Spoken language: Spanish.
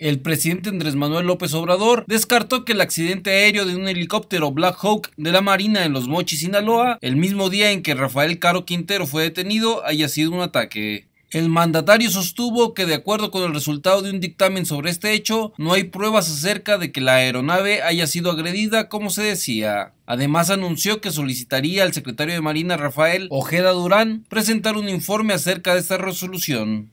El presidente Andrés Manuel López Obrador descartó que el accidente aéreo de un helicóptero Black Hawk de la Marina en Los Mochis, Sinaloa, el mismo día en que Rafael Caro Quintero fue detenido, haya sido un ataque. El mandatario sostuvo que de acuerdo con el resultado de un dictamen sobre este hecho, no hay pruebas acerca de que la aeronave haya sido agredida como se decía. Además anunció que solicitaría al secretario de Marina Rafael Ojeda Durán presentar un informe acerca de esta resolución.